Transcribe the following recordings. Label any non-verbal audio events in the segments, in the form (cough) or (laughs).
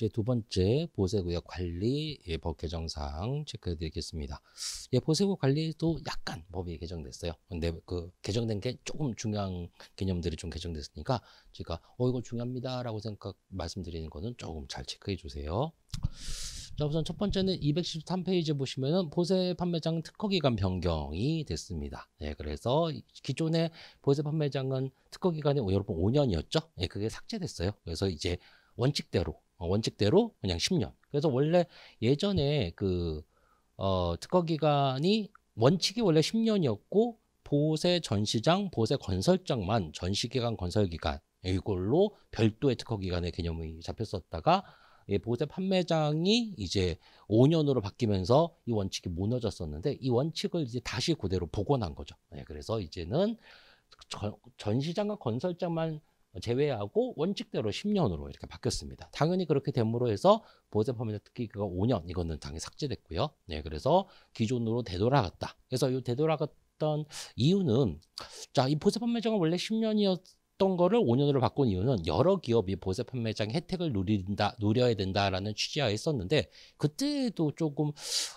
이제 두 번째 보세구역 관리 예, 법 개정사항 체크해 드리겠습니다. 예, 보세구 관리도 약간 법이 개정됐어요. 근데 그 개정된 게 조금 중요한 개념들이 좀 개정됐으니까 제가 어 이거 중요합니다라고 생각 말씀드리는 거는 조금 잘 체크해 주세요. 자, 우선 첫 번째는 213페이지 보시면은 보세 판매장 특허 기간 변경이 됐습니다. 예, 그래서 기존에 보세 판매장은 특허 기간이 여러분 5년이었죠? 예, 그게 삭제됐어요. 그래서 이제 원칙대로 어, 원칙대로 그냥 10년. 그래서 원래 예전에 그 어, 특허 기간이 원칙이 원래 10년이었고 보세 전시장, 보세 건설장만 전시기간, 건설기간 이걸로 별도의 특허 기간의 개념이 잡혔었다가 예, 보세 판매장이 이제 5년으로 바뀌면서 이 원칙이 무너졌었는데 이 원칙을 이제 다시 그대로 복원한 거죠. 예, 그래서 이제는 전, 전시장과 건설장만 제외하고 원칙대로 10년으로 이렇게 바뀌었습니다. 당연히 그렇게 됨으로 해서 보호재판매 특기가 5년 이거는 당연히 삭제됐고요. 네, 그래서 기존으로 되돌아갔다. 그래서 이 되돌아갔던 이유는 자 이 보호재 판매장은 원래 10년이었 던 거를 5년으로 바꾼 이유는 여러 기업이 보세 판매장 혜택을 누린다 누려야 된다라는 취지하에 었는데 그때도 조금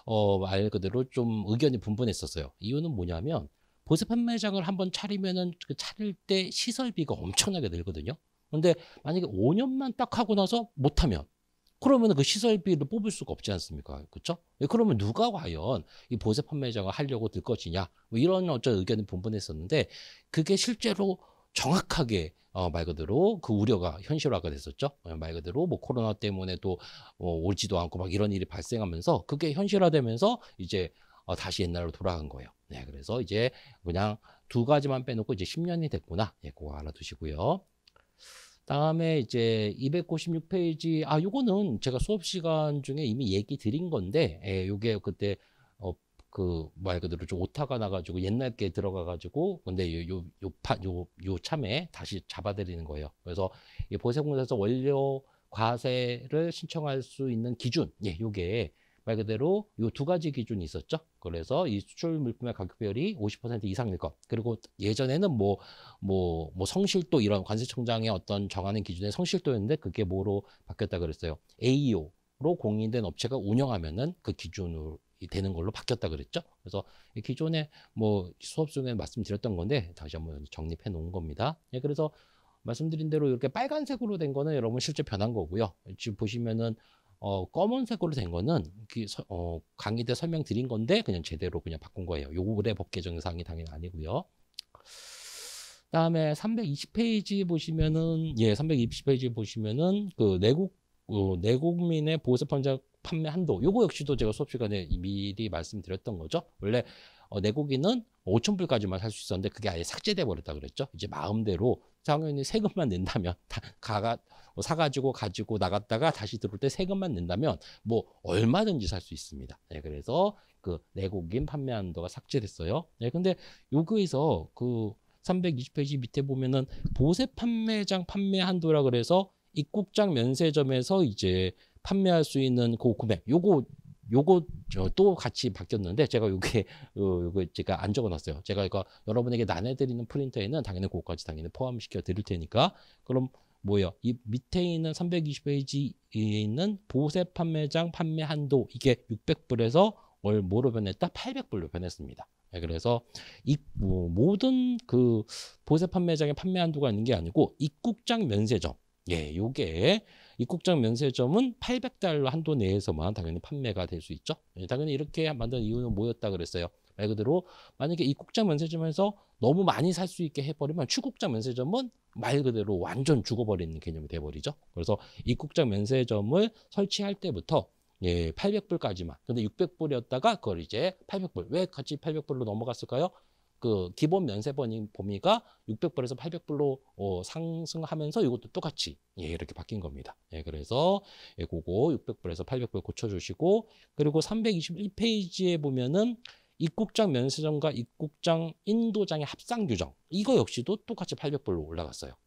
어 말 그대로 좀 의견이 분분했었어요. 이유는 뭐냐면 보세 판매장을 한번 차리면은 그 차릴 때 시설비가 엄청나게 들거든요. 그런데 만약에 5년만 딱 하고 나서 못하면 그러면 그 시설비를 뽑을 수가 없지 않습니까? 그렇죠? 그러면 누가 과연 이 보세 판매장을 하려고 들 것이냐 뭐 이런 어떤 의견을 분분했었는데 그게 실제로 정확하게 어, 말 그대로 그 우려가 현실화가 됐었죠. 어, 말 그대로 뭐 코로나 때문에 도 어, 뭐 오지도 않고 막 이런 일이 발생하면서 그게 현실화되면서 이제 어, 다시 옛날로 돌아간 거예요. 네, 그래서 이제 그냥 두 가지만 빼놓고 이제 10년이 됐구나. 예, 그거 알아두시고요. 다음에 이제 296페이지 아 요거는 제가 수업 시간 중에 이미 얘기 드린 건데 예, 요게 그때 어그말 그대로 좀 오타가 나가지고 옛날 게 들어가가지고 근데 요요요요 참에 다시 잡아들이는 거예요. 그래서 이 보세공사에서 원료 과세를 신청할 수 있는 기준 예 요게 말 그대로 이 두 가지 기준이 있었죠. 그래서 이 수출 물품의 가격별이 50% 이상일 것. 그리고 예전에는 뭐, 뭐, 뭐 성실도 이런 관세청장의 어떤 정하는 기준의 성실도였는데 그게 뭐로 바뀌었다 그랬어요. AEO로 공인된 업체가 운영하면은 그 기준으로 되는 걸로 바뀌었다 그랬죠. 그래서 기존에 뭐 수업 중에 말씀드렸던 건데 다시 한번 정립해 놓은 겁니다. 예, 그래서 말씀드린 대로 이렇게 빨간색으로 된 거는 여러분 실제 변한 거고요. 지금 보시면은 어, 검은색으로 된 거는 그 서, 어, 강의 때 설명드린 건데 그냥 제대로 그냥 바꾼 거예요. 요번에 법 개정 사항이 당연히 아니고요. 다음에 320페이지 보시면은 예, 320페이지 보시면은 그 내국 어, 내국민의 보호세 판정 판매 한도 요거 역시도 제가 수업 시간에 미리 말씀드렸던 거죠. 원래 어, 내고기는 5천 불까지만 살 수 있었는데 그게 아예 삭제돼 버렸다 그랬죠. 이제 마음대로 당연히 세금만 낸다면 다 가가 뭐 사가지고 가지고 나갔다가 다시 들어올 때 세금만 낸다면 뭐 얼마든지 살 수 있습니다. 네, 그래서 그 내고긴 판매 한도가 삭제됐어요. 네, 근데 요거에서 그 320페이지 밑에 보면은 보세 판매장 판매 한도라 그래서 입국장 면세점에서 이제 판매할 수 있는 그 구매 요거 요거 저 또 같이 바뀌었는데 제가 요게 (laughs) 요거 제가 안 적어놨어요. 제가 이거 여러분에게 나눠드리는 프린터에는 당연히 그거까지 당연히 포함시켜 드릴 테니까 그럼 뭐예요? 이 밑에 있는 320페이지에 있는 보세 판매장 판매 한도 이게 600불에서 월 뭐로 변했다? 800불로 변했습니다. 네, 그래서 이 뭐, 모든 그 보세 판매장의 판매 한도가 있는 게 아니고 입국장 면세점 예, 요게 입국장 면세점은 800달러 한도 내에서만 당연히 판매가 될 수 있죠. 예, 당연히 이렇게 만든 이유는 뭐였다 그랬어요. 말 그대로 만약에 입국장 면세점에서 너무 많이 살 수 있게 해버리면 출국장 면세점은 말 그대로 완전 죽어버리는 개념이 돼버리죠. 그래서 입국장 면세점을 설치할 때부터 예, 800불까지만. 근데 600불이었다가 그걸 이제 800불. 왜 같이 800불로 넘어갔을까요? 그 기본 면세 범위가 600불에서 800불로 어, 상승하면서 이것도 똑같이 예, 이렇게 바뀐 겁니다. 예, 그래서 예, 그거 600불에서 800불 고쳐주시고 그리고 321페이지에 보면은 입국장 면세점과 입국장 인도장의 합상 규정 이거 역시도 똑같이 800불로 올라갔어요.